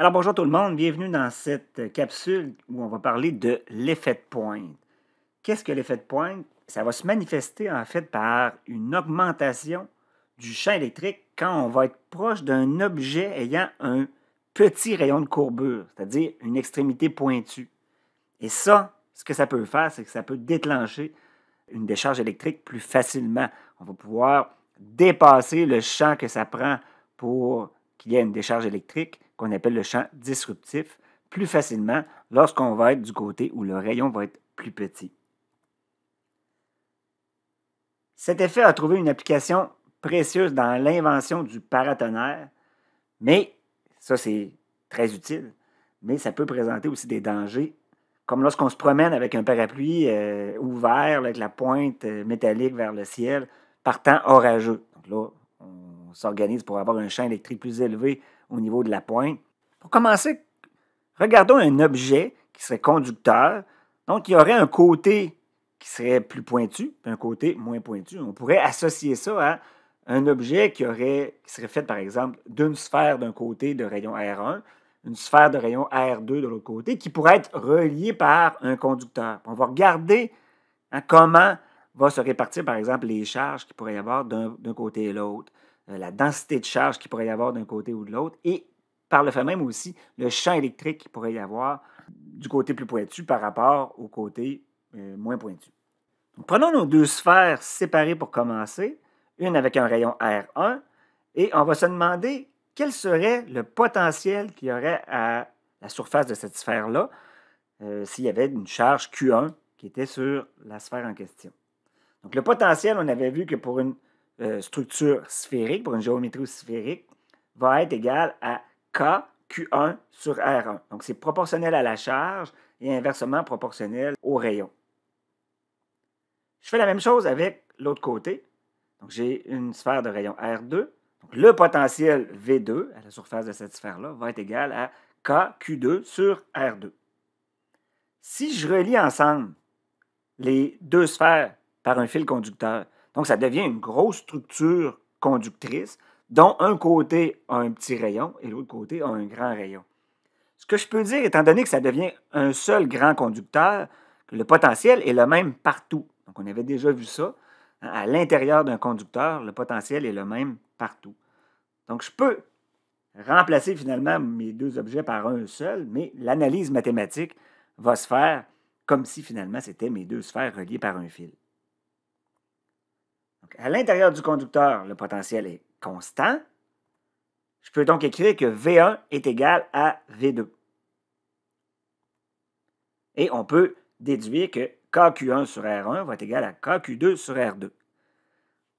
Alors bonjour tout le monde, bienvenue dans cette euh, capsule où on va parler de l'effet de pointe. Qu'est-ce que l'effet de pointe? Ça va se manifester en fait par une augmentation du champ électrique quand on va être proche d'un objet ayant un petit rayon de courbure, c'est-à-dire une extrémité pointue. Et ça, ce que ça peut faire, c'est que ça peut déclencher une décharge électrique plus facilement. On va pouvoir dépasser le champ que ça prend pour qu'il y ait une décharge électrique qu'on appelle le champ disruptif, plus facilement lorsqu'on va être du côté où le rayon va être plus petit. Cet effet a trouvé une application précieuse dans l'invention du paratonnerre, mais ça c'est très utile, mais ça peut présenter aussi des dangers, comme lorsqu'on se promène avec un parapluie euh, ouvert, avec la pointe euh, métallique vers le ciel, par temps orageux. Donc là, on s'organise pour avoir un champ électrique plus élevé au niveau de la pointe. Pour commencer, regardons un objet qui serait conducteur. Donc, il y aurait un côté qui serait plus pointu, un côté moins pointu. On pourrait associer ça à un objet qui, serait fait, par exemple, d'une sphère d'un côté de rayon R1, une sphère de rayon R2 de l'autre côté, qui pourrait être reliée par un conducteur. On va regarder hein, comment va se répartir, par exemple, les charges qu'il pourrait y avoir d'un côté et l'autre. Euh, la densité de charge qu'il pourrait y avoir d'un côté ou de l'autre, et par le fait même aussi le champ électrique qu'il pourrait y avoir du côté plus pointu par rapport au côté euh, moins pointu. prenons nos deux sphères séparées pour commencer, une avec un rayon R1, et on va se demander quel serait le potentiel qu'il y aurait à la surface de cette sphère-là euh, s'il y avait une charge Q1 qui était sur la sphère en question. Donc le potentiel, on avait vu que pour une euh, structure sphérique, pour une géométrie sphérique, va être égale à K 1 sur R1. Donc, c'est proportionnel à la charge et inversement proportionnel au rayon. Je fais la même chose avec l'autre côté. Donc, j'ai une sphère de rayon R2. le potentiel V2 à la surface de cette sphère-là va être égal à KQ2 sur R2. Si je relie ensemble les deux sphères par un fil conducteur, donc, ça devient une grosse structure conductrice dont un côté a un petit rayon et l'autre côté a un grand rayon. Ce que je peux dire, étant donné que ça devient un seul grand conducteur, que le potentiel est le même partout. Donc, on avait déjà vu ça. Hein, à l'intérieur d'un conducteur, le potentiel est le même partout. Donc, je peux remplacer finalement mes deux objets par un seul, mais l'analyse mathématique va se faire comme si finalement c'était mes deux sphères reliées par un fil à l'intérieur du conducteur, le potentiel est constant. Je peux donc écrire que V1 est égal à V2. Et on peut déduire que KQ1 sur R1 va être égal à KQ2 sur R2.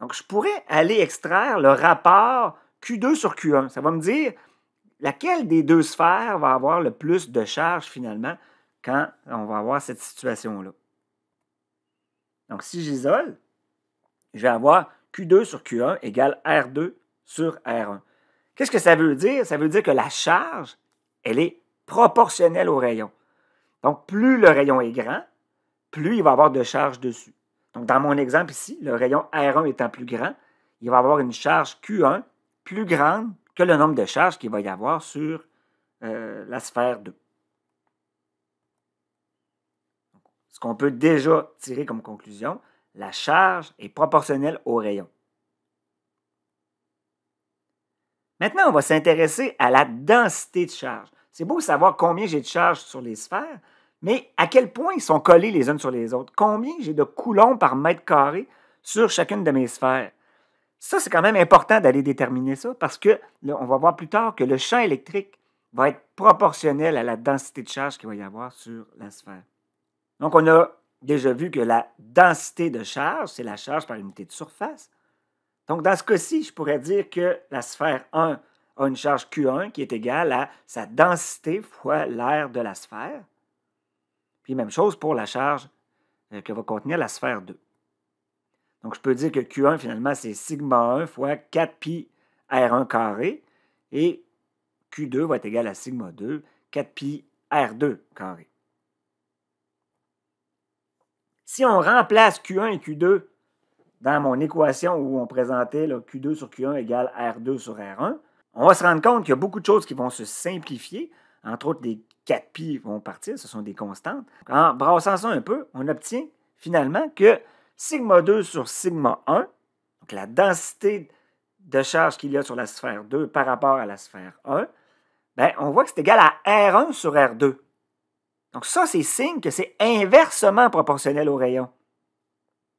Donc, je pourrais aller extraire le rapport Q2 sur Q1. Ça va me dire laquelle des deux sphères va avoir le plus de charge finalement quand on va avoir cette situation-là. Donc, si j'isole, je vais avoir Q2 sur Q1 égale R2 sur R1. Qu'est-ce que ça veut dire? Ça veut dire que la charge, elle est proportionnelle au rayon. Donc, plus le rayon est grand, plus il va y avoir de charge dessus. Donc, dans mon exemple ici, le rayon R1 étant plus grand, il va avoir une charge Q1 plus grande que le nombre de charges qu'il va y avoir sur euh, la sphère 2. Ce qu'on peut déjà tirer comme conclusion, la charge est proportionnelle au rayon. Maintenant, on va s'intéresser à la densité de charge. C'est beau savoir combien j'ai de charge sur les sphères, mais à quel point ils sont collés les unes sur les autres. Combien j'ai de coulombs par mètre carré sur chacune de mes sphères. Ça, c'est quand même important d'aller déterminer ça parce que, on va voir plus tard que le champ électrique va être proportionnel à la densité de charge qu'il va y avoir sur la sphère. Donc, on a déjà vu que la densité de charge, c'est la charge par unité de surface. Donc, dans ce cas-ci, je pourrais dire que la sphère 1 a une charge Q1 qui est égale à sa densité fois l'air de la sphère. Puis, même chose pour la charge euh, que va contenir la sphère 2. Donc, je peux dire que Q1, finalement, c'est sigma 1 fois 4 pi R1 carré. Et Q2 va être égal à sigma 2, 4 pi R2 carré. Si on remplace Q1 et Q2 dans mon équation où on présentait le Q2 sur Q1 égale R2 sur R1, on va se rendre compte qu'il y a beaucoup de choses qui vont se simplifier. Entre autres, les 4 pi vont partir, ce sont des constantes. En brassant ça un peu, on obtient finalement que sigma 2 sur sigma 1, donc la densité de charge qu'il y a sur la sphère 2 par rapport à la sphère 1, ben, on voit que c'est égal à R1 sur R2. Donc ça, c'est signe que c'est inversement proportionnel au rayon.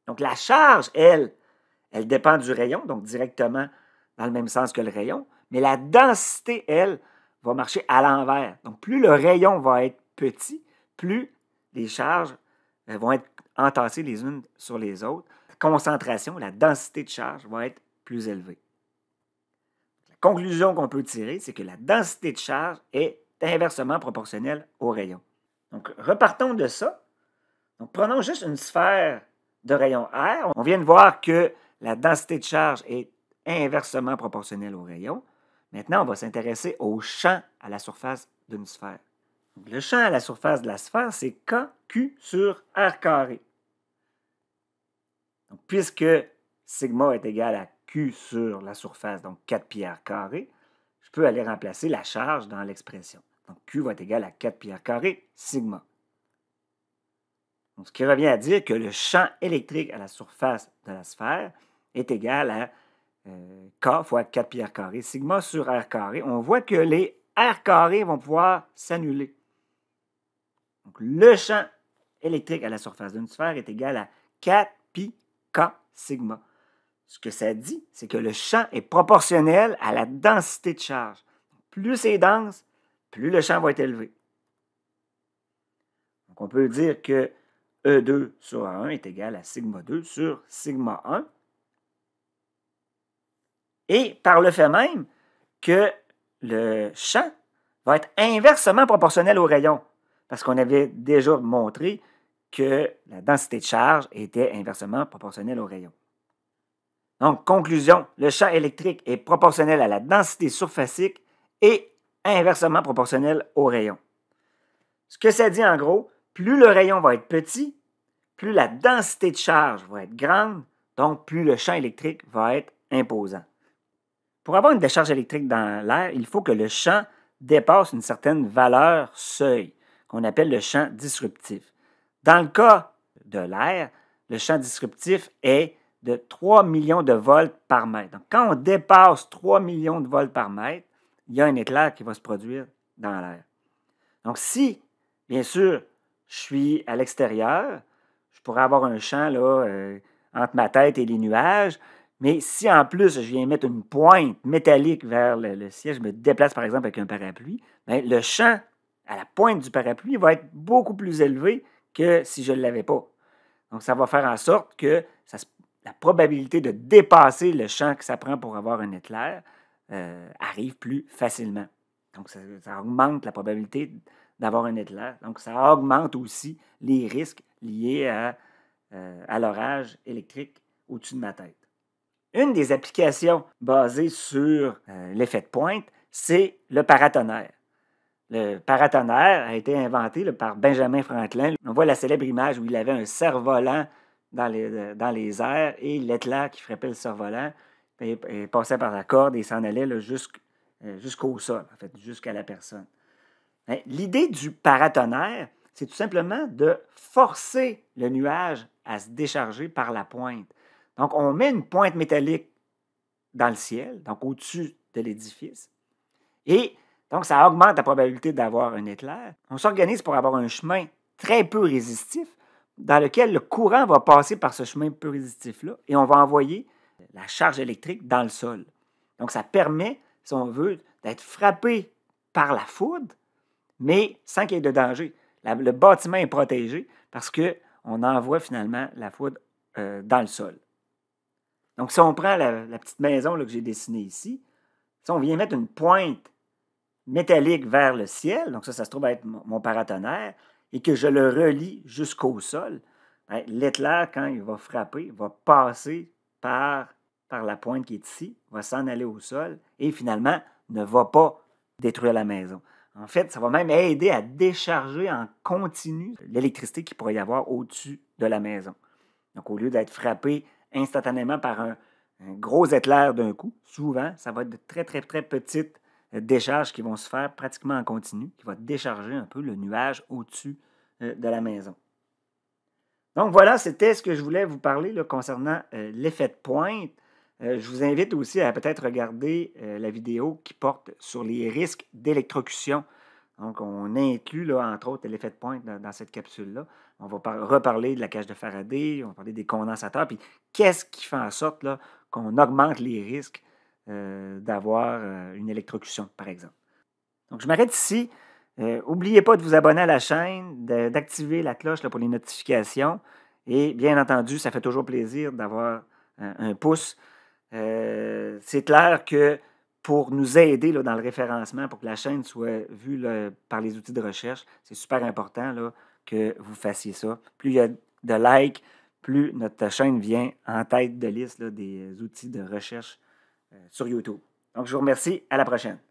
Donc la charge, elle, elle dépend du rayon, donc directement dans le même sens que le rayon, mais la densité, elle, va marcher à l'envers. Donc plus le rayon va être petit, plus les charges euh, vont être entassées les unes sur les autres. La concentration, la densité de charge va être plus élevée. La conclusion qu'on peut tirer, c'est que la densité de charge est inversement proportionnelle au rayon. Donc, repartons de ça. Donc, prenons juste une sphère de rayon R. On vient de voir que la densité de charge est inversement proportionnelle au rayon. Maintenant, on va s'intéresser au champ à la surface d'une sphère. le champ à la surface de la sphère, c'est KQ sur R carré. puisque sigma est égal à Q sur la surface, donc 4 pi R carré, je peux aller remplacer la charge dans l'expression. Donc Q va être égal à 4 pi R carré sigma. ce qui revient à dire que le champ électrique à la surface de la sphère est égal à euh, K fois 4 pi R carré sigma sur R carré. On voit que les R carrés vont pouvoir s'annuler. Donc, le champ électrique à la surface d'une sphère est égal à 4 pi K sigma. Ce que ça dit, c'est que le champ est proportionnel à la densité de charge. Plus c'est dense, plus le champ va être élevé. Donc, on peut dire que E2 sur A1 est égal à sigma 2 sur sigma 1. Et par le fait même que le champ va être inversement proportionnel au rayon, parce qu'on avait déjà montré que la densité de charge était inversement proportionnelle au rayon. Donc, conclusion, le champ électrique est proportionnel à la densité surfacique et inversement proportionnel au rayon. Ce que ça dit en gros, plus le rayon va être petit, plus la densité de charge va être grande, donc plus le champ électrique va être imposant. Pour avoir une décharge électrique dans l'air, il faut que le champ dépasse une certaine valeur seuil, qu'on appelle le champ disruptif. Dans le cas de l'air, le champ disruptif est de 3 millions de volts par mètre. Donc, quand on dépasse 3 millions de volts par mètre, il y a un éclair qui va se produire dans l'air. Donc si, bien sûr, je suis à l'extérieur, je pourrais avoir un champ là, euh, entre ma tête et les nuages, mais si en plus je viens mettre une pointe métallique vers le, ciel, je me déplace par exemple avec un parapluie, ben, le champ à la pointe du parapluie va être beaucoup plus élevé que si je ne l'avais pas. Donc ça va faire en sorte que la probabilité de dépasser le champ que ça prend pour avoir un éclair euh, arrive plus facilement. Donc, ça, augmente la probabilité d'avoir un éclair. Donc, ça augmente aussi les risques liés à, euh, l'orage électrique au-dessus de ma tête. Une des applications basées sur euh, l'effet de pointe, c'est le paratonnerre. Le paratonnerre a été inventé par Benjamin Franklin. On voit la célèbre image où il avait un cerf-volant dans les, airs et l'éclair qui frappait le cerf-volant et, passait par la corde et s'en allait euh, jusqu'au sol, en fait, jusqu'à la personne. Ben, l'idée du paratonnerre, c'est tout simplement de forcer le nuage à se décharger par la pointe. Donc, on met une pointe métallique dans le ciel, donc au-dessus de l'édifice, et donc ça augmente la probabilité d'avoir un éclair. On s'organise pour avoir un chemin très peu résistif dans lequel le courant va passer par ce chemin peu résistif-là et on va envoyer la charge électrique dans le sol. Donc, ça permet, si on veut, d'être frappé par la foudre, mais sans qu'il y ait de danger. le bâtiment est protégé parce qu'on envoie finalement la foudre euh, dans le sol. Donc, si on prend la, petite maison que j'ai dessinée ici, si on vient mettre une pointe métallique vers le ciel, donc ça, ça se trouve être mon, mon paratonnerre, et que je le relie jusqu'au sol, ben, l'éclair, quand il va frapper, va passer par par la pointe qui est ici, va s'en aller au sol et finalement ne va pas détruire la maison. En fait, ça va même aider à décharger en continu l'électricité qui pourrait y avoir au-dessus de la maison. Donc, au lieu d'être frappé instantanément par un, gros éclair d'un coup, souvent, ça va être de très, très, très petites euh, décharges qui vont se faire pratiquement en continu, qui vont décharger un peu le nuage au-dessus euh, de la maison. Donc voilà, c'était ce que je voulais vous parler concernant euh, l'effet de pointe. Euh, je vous invite aussi à peut-être regarder euh, la vidéo qui porte sur les risques d'électrocution. Donc, on inclut, là, entre autres, l'effet de pointe dans, cette capsule-là. On va reparler de la cage de Faraday, on va parler des condensateurs, puis qu'est-ce qui fait en sorte qu'on augmente les risques euh, d'avoir une électrocution, par exemple. Donc, je m'arrête ici. N'oubliez pas de vous abonner à la chaîne, d'activer la cloche pour les notifications. Et bien entendu, ça fait toujours plaisir d'avoir un pouce. Euh, c'est clair que pour nous aider là, dans le référencement, pour que la chaîne soit vue par les outils de recherche, c'est super important là, que vous fassiez ça. Plus il y a de likes, plus notre chaîne vient en tête de liste des outils de recherche euh, sur YouTube. Donc, je vous remercie. À la prochaine.